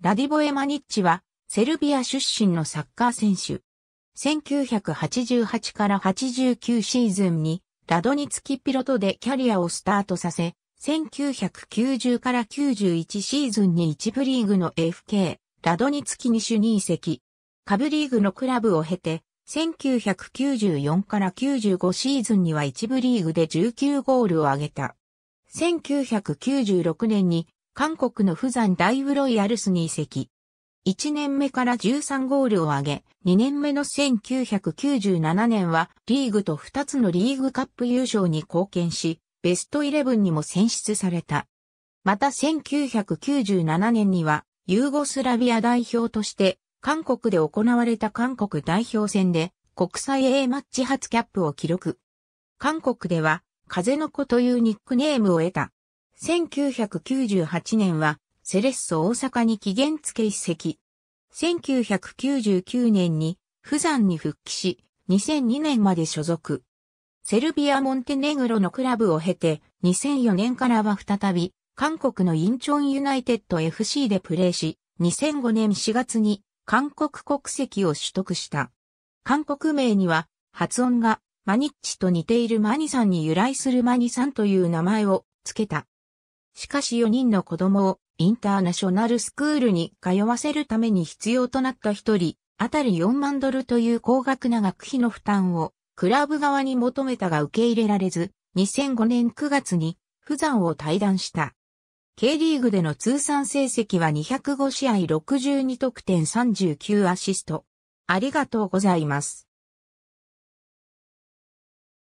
ラディボエ・マニッチは、セルビア出身のサッカー選手。1988から89シーズンに、ラドニツキピロトでキャリアをスタートさせ、1990から91シーズンに一部リーグの FK、ラドニツキに主任移籍。下部リーグのクラブを経て、1994から95シーズンには一部リーグで19ゴールを挙げた。1996年に韓国の富山大ブロイヤルスに移籍。1年目から13ゴールを挙げ、2年目の1997年はリーグと2つのリーグカップ優勝に貢献し、ベストイレブンにも選出された。また1997年にはユーゴスラビア代表として韓国で行われた韓国代表戦で国際 A マッチ初キャップを記録。韓国では風の子というニックネームを得た。1998年はセレッソ大阪に期限付け一席。1999年に富山に復帰し、2002年まで所属。セルビア・モンテネグロのクラブを経て、2004年からは再び、韓国のインチョンユナイテッド FC でプレーし、2005年4月に韓国国籍を取得した。韓国名には、発音がマニッチと似ているマニさんに由来するマニさんという名前を付けた。しかし4人の子供をインターナショナルスクールに通わせるために必要となった1人、あたり4万ドルという高額な学費の負担をクラブ側に求めたが受け入れられず、2005年9月に不山を退団した。K リーグでの通算成績は205試合62得点39アシスト。ありがとうございます。